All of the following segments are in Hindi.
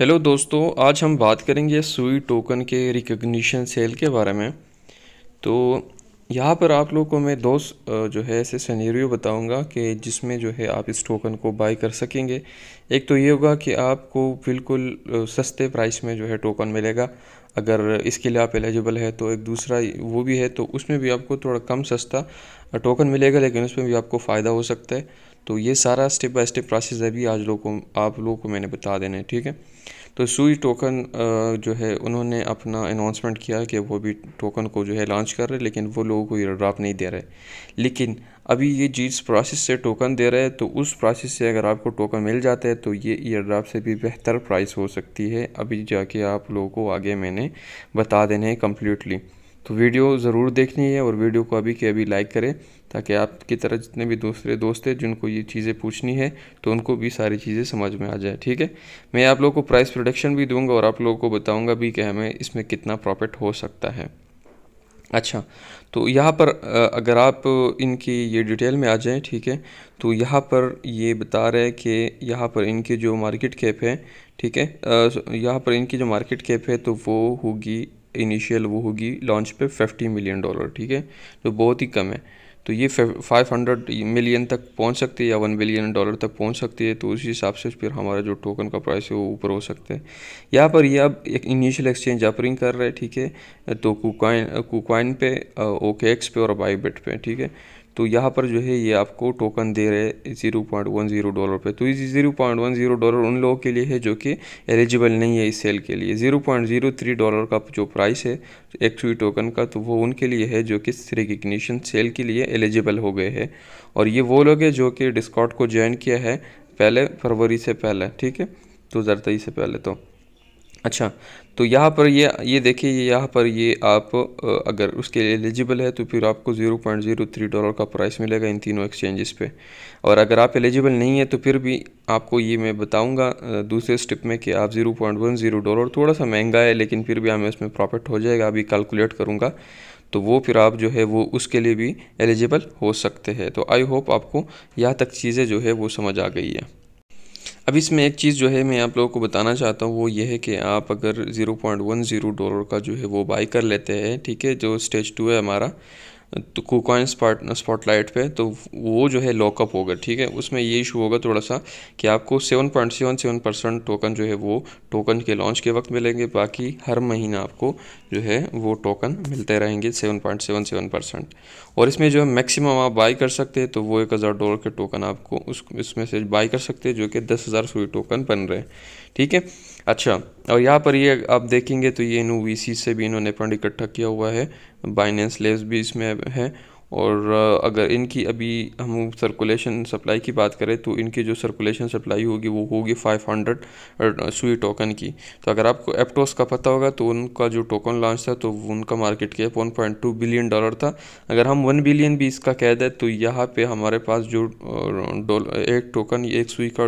हेलो दोस्तों आज हम बात करेंगे सुई टोकन के रिकग्निशन सेल के बारे में तो यहाँ पर आप लोगों को मैं दो जो है ऐसे सनेरियो बताऊंगा कि जिसमें जो है आप इस टोकन को बाई कर सकेंगे एक तो ये होगा कि आपको बिल्कुल सस्ते प्राइस में जो है टोकन मिलेगा अगर इसके लिए आप एलिजिबल है तो एक दूसरा वो भी है तो उसमें भी आपको थोड़ा कम सस्ता टोकन मिलेगा लेकिन उसमें भी आपको फ़ायदा हो सकता है तो ये सारा स्टेप बाय स्टेप प्रोसेस अभी आज लोगों को आप लोगों को मैंने बता देना है ठीक है तो सुई टोकन जो है उन्होंने अपना अनाउंसमेंट किया कि वो भी टोकन को जो है लॉन्च कर रहे लेकिन वो लोगों को ये ड्राप नहीं दे रहे लेकिन अभी ये जिस प्रोसेस से टोकन दे रहे हैं तो उस प्रोसेस से अगर आपको टोकन मिल जाता है तो ये ईयर ड्राप से भी बेहतर प्राइस हो सकती है अभी जाके आप लोगों को आगे मैंने बता देने हैं कम्प्लीटली तो वीडियो ज़रूर देखनी है और वीडियो को अभी के अभी लाइक करें ताकि आपकी तरह जितने भी दूसरे दोस्त हैं जिनको ये चीज़ें पूछनी है तो उनको भी सारी चीज़ें समझ में आ जाए ठीक है मैं आप लोगों को प्राइस प्रोडक्शन भी दूंगा और आप लोगों को बताऊंगा भी कि हमें इसमें कितना प्रॉफिट हो सकता है अच्छा तो यहाँ पर अगर आप इनकी ये डिटेल में आ जाएँ ठीक है तो यहाँ पर ये बता रहे हैं कि यहाँ पर इनकी जो मार्केट कैप है ठीक है यहाँ पर इनकी जो मार्केट कैप है तो वो होगी इनिशियल वो होगी लॉन्च पे 50 मिलियन डॉलर ठीक है जो तो बहुत ही कम है तो ये 500 मिलियन तक पहुंच सकती है या वन बिलियन डॉलर तक पहुंच सकती है तो उसी हिसाब से फिर हमारा जो टोकन का प्राइस है वो ऊपर हो सकता है यहाँ पर ये अब एक इनिशियल एक्सचेंज अपरिंग कर रहा है ठीक है तो कुकाइन कुकाइन पे ओके एक्स पे और बाईबेट पे ठीक है तो यहाँ पर जो है ये आपको टोकन दे रहे zero point one zero dollar पे तो ये zero point one zero dollar उन लोगों के लिए है जो कि एलिजिबल नहीं है इस सेल के लिए zero point zero three dollar का जो प्राइस है एक्सवी टोकन का तो वो उनके लिए है जो कि रिकग्निशन सेल के लिए एलिजिबल हो गए हैं और ये वो लोग हैं जो कि डिस्काउट को ज्वाइन किया है पहले फरवरी से पहले ठीक है दो हज़ार तेईस से पहले तो अच्छा तो यहाँ पर ये ये देखिए ये यहाँ पर ये आप अगर उसके लिए एलिजिबल है तो फिर आपको zero point zero three dollar का प्राइस मिलेगा इन तीनों एक्सचेंजेस पे और अगर आप एलिजिबल नहीं है तो फिर भी आपको ये मैं बताऊंगा दूसरे स्टेप में कि आप zero point one zero dollar थोड़ा सा महंगा है लेकिन फिर भी हमें उसमें प्रॉफिट हो जाएगा अभी कैलकुलेट करूँगा तो वो फिर आप जो है वो उसके लिए भी एलिजिबल हो सकते हैं तो आई होप आपको यहाँ तक चीज़ें जो है वो समझ आ गई है अब इसमें एक चीज़ जो है मैं आप लोगों को बताना चाहता हूँ वो ये है कि आप अगर zero point one zero dollar का जो है वो बाई कर लेते हैं ठीक है जो स्टेज टू है हमारा तो कॉइन स्पॉट स्पॉटलाइट पे तो वो जो है लॉकअप होगा ठीक है उसमें ये इशू होगा थोड़ा सा कि आपको seven point seven seven percent token जो है वो टोकन के लॉन्च के वक्त मिलेंगे बाकी हर महीना आपको जो है वो टोकन मिलते रहेंगे seven point seven seven percent और इसमें जो है मैक्सिमम आप बाई कर सकते हैं तो वो एक हज़ार डॉलर के टोकन आपको उस इसमें से बाई कर सकते हैं जो कि दस हज़ार सूई टोकन बन रहे हैं ठीक है अच्छा और यहाँ पर ये आप देखेंगे तो ये इन वी से भी इन्होंने फंड इकट्ठा किया हुआ है बाइनेंस लेस भी इसमें है और अगर इनकी अभी हम सर्कुलेशन सप्लाई की बात करें तो इनकी जो सर्कुलेशन सप्लाई होगी वो होगी 500 सुई टोकन की तो अगर आपको एप्टोस का पता होगा तो उनका जो टोकन लॉन्च था तो उनका मार्केट कैप 1.2 बिलियन डॉलर था अगर हम 1 बिलियन भी इसका कह दें तो यहाँ पे हमारे पास जो एक टोकन एक सुई का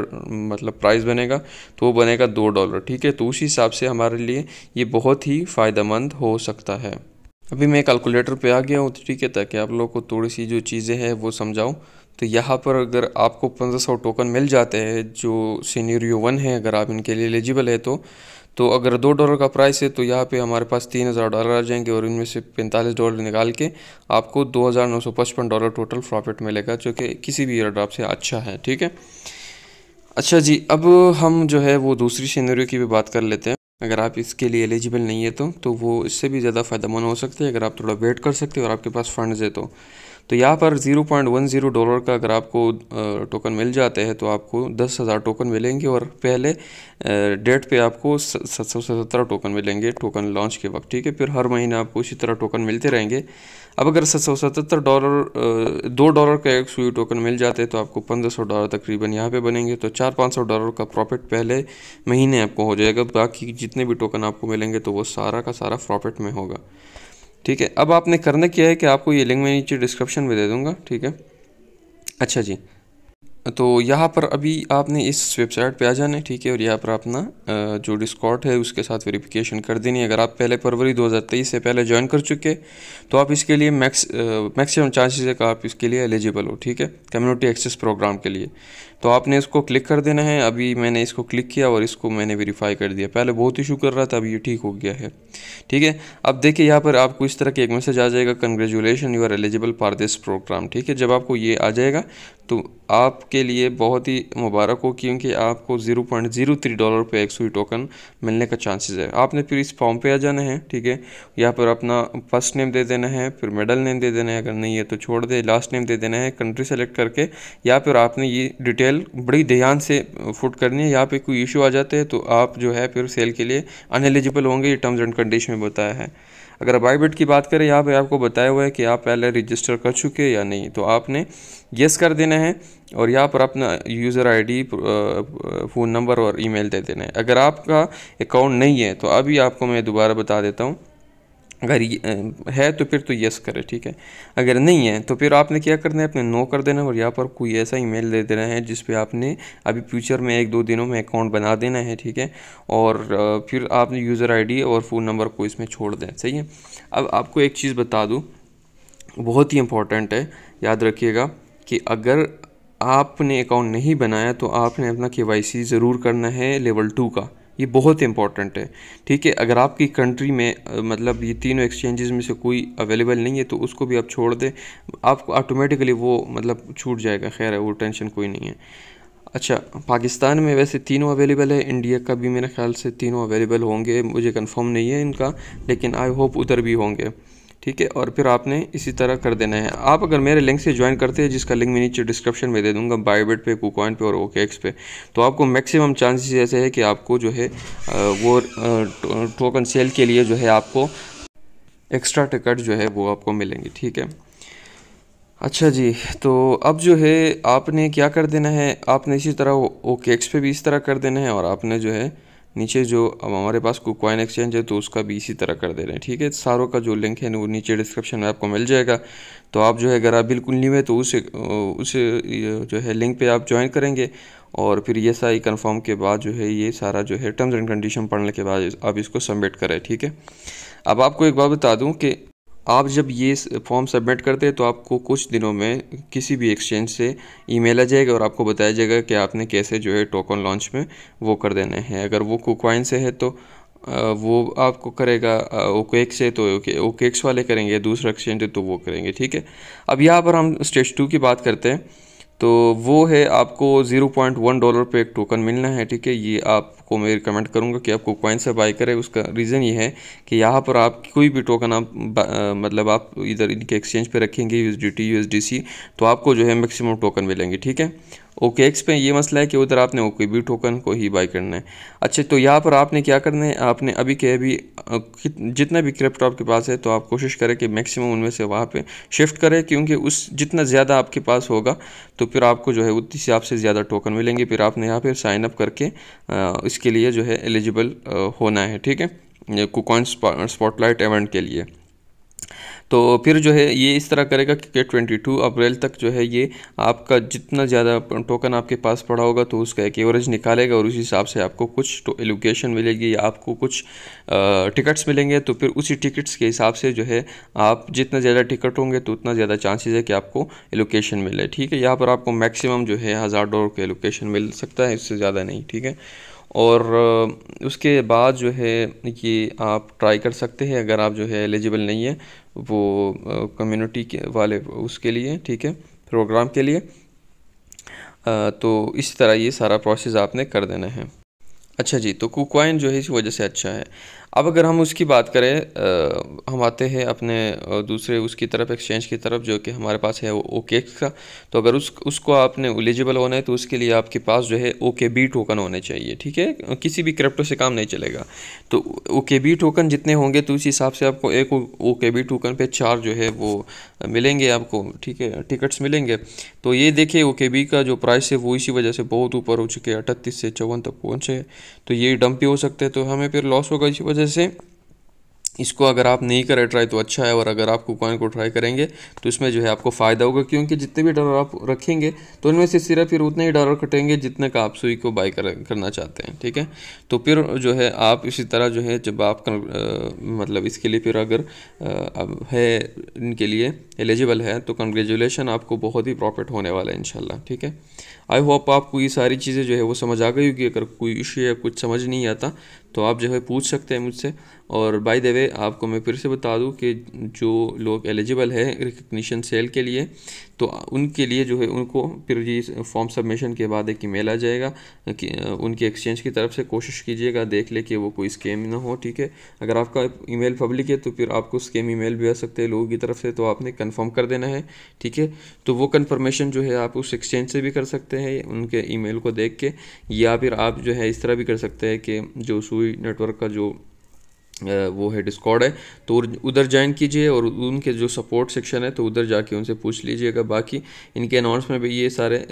मतलब प्राइस बनेगा तो वो बनेगा दो डॉलर ठीक है तो उस हिसाब से हमारे लिए ये बहुत ही फ़ायदेमंद हो सकता है अभी मैं कैलकुलेटर पे आ गया हूँ तो ठीक है ताकि आप लोगों को थोड़ी सी जो चीज़ें हैं वो समझाऊँ तो यहाँ पर अगर आपको पंद्रह सौ टोकन मिल जाते हैं जो सीनियरियो वन है अगर आप इनके लिए एलिजिबल है तो तो अगर दो डॉलर का प्राइस है तो यहाँ पे हमारे पास तीन हज़ार डॉलर आ जाएंगे और इनमें से पैंतालीस डॉलर निकाल के आपको दो हज़ार नौ सौ पचपन डॉलर टोटल प्रॉफिट मिलेगा जो कि किसी भी एयर ड्राप से अच्छा है ठीक है अच्छा जी अब हम जो है वो दूसरी सीनरी की भी बात कर लेते हैं अगर आप इसके लिए एलिजिबल नहीं है तो तो वो इससे भी ज़्यादा फ़ायदेमंद हो सकते हैं अगर आप थोड़ा वेट कर सकते हो और आपके पास फंड्स है तो तो यहाँ पर 0.10 डॉलर का अगर आपको टोकन मिल जाते हैं तो आपको दस हज़ार टोकन मिलेंगे और पहले डेट पे आपको सत्तर टोकन मिलेंगे टोकन लॉन्च के वक्त ठीक है फिर हर महीने आपको इसी तरह टोकन मिलते रहेंगे अब अगर सौ सतहत्तर डॉलर दो डॉलर का एक सुई टोकन मिल जाते तो आपको पंद्रह सौ डॉलर तकरीबन यहाँ पे बनेंगे तो चार पाँच सौ डॉलर का प्रॉफिट पहले महीने आपको हो जाएगा बाकी जितने भी टोकन आपको मिलेंगे तो वो सारा का सारा प्रॉफिट में होगा ठीक है अब आपने करना क्या है कि आपको ये लिंक मैं नीचे डिस्क्रिप्शन में दे दूँगा ठीक है अच्छा जी तो यहाँ पर अभी आपने इस वेबसाइट पे आ जाना है ठीक है और यहाँ पर अपना जो डिस्कॉट है उसके साथ वेरिफिकेशन कर देनी है अगर आप पहले फरवरी 2023 से पहले ज्वाइन कर चुके तो आप इसके लिए मैक्स मैक्सिमम चांसेस है कि आप इसके लिए एलिजिबल हो ठीक है कम्युनिटी एक्सेस प्रोग्राम के लिए तो आपने इसको क्लिक कर देना है अभी मैंने इसको क्लिक किया और इसको मैंने वेरीफाई कर दिया पहले बहुत इशू कर रहा था अभी ये ठीक हो गया है ठीक है अब देखिए यहाँ पर आपको इस तरह के एक मैसेज आ जाएगा congratulation you are eligible for this program ठीक है जब आपको ये आ जाएगा तो आप आपके लिए बहुत ही मुबारक हो क्योंकि आपको zero point zero three dollar पे एक टोकन मिलने का चांसेस है आपने फिर इस फॉर्म पे आ जाना है ठीक है यहाँ पर अपना फर्स्ट नेम दे देना है फिर मेडल नेम दे देना है अगर नहीं है तो छोड़ दे लास्ट नेम दे देना है कंट्री सेलेक्ट करके या फिर आपने ये डिटेल बड़ी ध्यान से फुट करनी है यहाँ पर कोई इशू आ जाते हैं तो आप जो है फिर सेल के लिए अनएलिजिबल होंगे ये टर्म्स एंड कंडीशन में बताया है अगर बाईबिट की बात करें यहाँ पे आपको बताया हुआ है कि आप पहले रजिस्टर कर चुके या नहीं तो आपने येस कर देना है और यहाँ पर अपना यूज़र आईडी फ़ोन नंबर और ईमेल दे देना है अगर आपका अकाउंट नहीं है तो अभी आपको मैं दोबारा बता देता हूँ अगर है तो फिर तो यस करें ठीक है अगर नहीं है तो फिर आपने क्या करना है अपने नो कर देना और यहाँ पर कोई ऐसा ईमेल दे देना है जिस पे आपने अभी फ्यूचर में एक दो दिनों में अकाउंट बना देना है ठीक है और फिर आपने यूज़र आईडी और फ़ोन नंबर को इसमें छोड़ दें सही है अब आपको एक चीज़ बता दूँ बहुत ही इंपॉर्टेंट है याद रखिएगा कि अगर आपने अकाउंट नहीं बनाया तो आपने अपना के ज़रूर करना है लेवल टू का ये बहुत इंपॉर्टेंट है ठीक है अगर आपकी कंट्री में मतलब ये तीनों एक्सचेंजेस में से कोई अवेलेबल नहीं है तो उसको भी आप छोड़ दें आपको ऑटोमेटिकली वो मतलब छूट जाएगा खैर है वो टेंशन कोई नहीं है अच्छा पाकिस्तान में वैसे तीनों अवेलेबल है इंडिया का भी मेरे ख्याल से तीनों अवेलेबल होंगे मुझे कंफर्म नहीं है इनका लेकिन आई होप उधर भी होंगे ठीक है और फिर आपने इसी तरह कर देना है आप अगर मेरे लिंक से ज्वाइन करते हैं जिसका लिंक मैं नीचे डिस्क्रिप्शन में दे दूंगा बायोबेट पे कुकॉइन पे और ओके पे तो आपको मैक्सिमम चांसेस ऐसे है कि आपको जो है वो टोकन सेल के लिए जो है आपको एक्स्ट्रा टिकट जो है वो आपको मिलेंगे ठीक है अच्छा जी तो अब जो है आपने क्या कर देना है आपने इसी तरह ओके पे भी इस तरह कर देना है और आपने जो है नीचे जो अब हमारे पास कॉइन एक्सचेंज है तो उसका भी इसी तरह कर दे रहे हैं ठीक है सारों का जो लिंक है वो नीचे डिस्क्रिप्शन में आपको मिल जाएगा तो आप जो है अगर आप बिल्कुल नहीं हुए तो उस उस जो है लिंक पे आप ज्वाइन करेंगे और फिर ये सारी कंफर्म के बाद जो है ये सारा जो है टर्म्स एंड कंडीशन पढ़ने के बाद आप इसको सबमिट करें ठीक है अब आपको एक बात बता दूँ कि आप जब ये फॉर्म सबमिट करते हैं तो आपको कुछ दिनों में किसी भी एक्सचेंज से ईमेल आ जाएगा और आपको बताया जाएगा कि आपने कैसे जो है टोकन लॉन्च में वो कर देने हैं अगर वो कुकवाइन से है तो वो आपको करेगा ओकेक्स से तो ओके ओकेक्स वाले करेंगे दूसरा एक्सचेंज है तो वो करेंगे ठीक है अब यहाँ पर हम स्टेज टू की बात करते हैं तो वो है आपको ज़ीरो पॉइंट वन डॉलर पे एक टोकन मिलना है ठीक है ये आपको मैं रिकमेंड करूँगा कि आपको कॉइन से बाई करें उसका रीज़न ये है कि यहाँ पर आप कोई भी टोकन आप आ, मतलब आप इधर इनके एक्सचेंज पे रखेंगे U S D T U S D C तो आपको जो है मैक्सिमम टोकन मिलेंगे ठीक है ओके एक्स पे ये मसला है कि उधर आपने ओके बी टोकन को ही बाई करना है अच्छा तो यहाँ पर आपने क्या करना है आपने अभी के अभी जितना भी क्रिप्टो आपके पास है तो आप कोशिश करें कि मैक्सिमम उनमें से वहाँ पे शिफ्ट करें क्योंकि उस जितना ज़्यादा आपके पास होगा तो फिर आपको जो है उतनी से आपसे ज़्यादा टोकन मिलेंगे फिर आपने यहाँ पर साइन अप करके इसके लिए जो है एलिजिबल होना है ठीक है कॉइन स्पॉटलाइट इवेंट के लिए तो फिर जो है ये इस तरह करेगा कि ट्वेंटी टू अप्रैल तक जो है ये आपका जितना ज़्यादा टोकन आपके पास पड़ा होगा तो उसका एक एवरेज निकालेगा और उसी हिसाब से आपको कुछ तो एलोकेशन मिलेगी या आपको कुछ टिकट्स मिलेंगे तो फिर उसी टिकट्स के हिसाब से जो है आप जितना ज़्यादा टिकट होंगे तो उतना ज़्यादा चांसेज है कि आपको एलोकेशन मिले ठीक है यहाँ पर आपको मैक्सिमम जो है हज़ार डॉलर का एलोकेशन मिल सकता है इससे ज़्यादा नहीं ठीक है और उसके बाद जो है ये आप ट्राई कर सकते हैं अगर आप जो है एलिजिबल नहीं है वो कम्युनिटी के वाले उसके लिए ठीक है प्रोग्राम के लिए आ, तो इस तरह ये सारा प्रोसेस आपने कर देना है अच्छा जी तो कुकवाइन जो है इस वजह से अच्छा है अब अगर हम उसकी बात करें आ, हम आते हैं अपने दूसरे उसकी तरफ एक्सचेंज की तरफ जो कि हमारे पास है वो ओके का तो अगर उस उसको आपने एलिजिबल होना है तो उसके लिए आपके पास जो है ओके बी टोकन होने चाहिए ठीक है किसी भी क्रिप्टो से काम नहीं चलेगा तो ओके बी टोकन जितने होंगे तो उस हिसाब से आपको एक ओके बी टोकन पर चार जो है वो मिलेंगे आपको ठीक है टिकट्स मिलेंगे तो ये देखिए ओके बी का जो प्राइस है वो इसी वजह से बहुत ऊपर हो चुके हैं अठतीस से चौवन तक पहुँचे तो ये डंप हो सकते हैं तो हमें फिर लॉस होगा इसी वजह से इसको अगर आप नहीं करें ट्राई तो अच्छा है और अगर आप कुकॉइन को ट्राई करेंगे तो इसमें जो है आपको फ़ायदा होगा क्योंकि जितने भी डॉलर आप रखेंगे तो उनमें से सिर्फ फिर उतने ही डॉलर कटेंगे जितने का आप सुई को बाई कर, करना चाहते हैं ठीक है तो फिर जो है आप इसी तरह जो है जब आप कर, आ, मतलब इसके लिए फिर अगर अब है इनके लिए एलिजिबल है तो कंग्रेजुलेशन आपको बहुत ही प्रॉफिट होने वाला है इन ठीक है आई होप आपको ये सारी चीज़ें जो है वो समझ आ गई होगी अगर कोई इशू या कुछ समझ नहीं आता तो आप जो है पूछ सकते हैं मुझसे और बाय द वे आपको मैं फिर से बता दूं कि जो लोग एलिजिबल है रिकग्निशन सेल के लिए तो उनके लिए जो है उनको फिर ये फॉर्म सबमिशन के बाद एक ईमेल आ जाएगा कि उनके एक्सचेंज की तरफ से कोशिश कीजिएगा देख ले कि वो कोई स्कैम ना हो ठीक है अगर आपका ईमेल पब्लिक है तो फिर आपको स्कैम ईमेल भी आ सकते हैं लोगों की तरफ से तो आपने कन्फर्म कर देना है ठीक है तो वो कन्फर्मेशन जो है आप उस एक्सचेंज से भी कर सकते हैं हैं उनके ईमेल को देख के या फिर आप जो है इस तरह भी कर सकते हैं कि जो सुई नेटवर्क का जो वो है डिस्कॉर्ड है तो उधर ज्वाइन कीजिए और उनके जो सपोर्ट सेक्शन है तो उधर जाके उनसे पूछ लीजिएगा बाकी इनके अनाउंस में भी ये सारे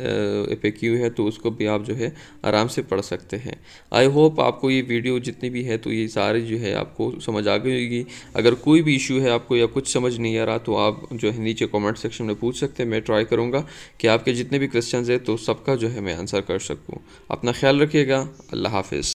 क्यू है तो उसको भी आप जो है आराम से पढ़ सकते हैं आई होप आपको ये वीडियो जितनी भी है तो ये सारे जो है आपको समझ आ गई होगी अगर कोई भी इशू है आपको या कुछ समझ नहीं आ रहा तो आप जो है नीचे कॉमेंट सेक्शन में पूछ सकते हैं मैं ट्राई करूँगा कि आपके जितने भी क्वेश्चन है तो सबका जो है मैं आंसर कर सकूँ अपना ख्याल रखिएगा अल्लाह हाफिज़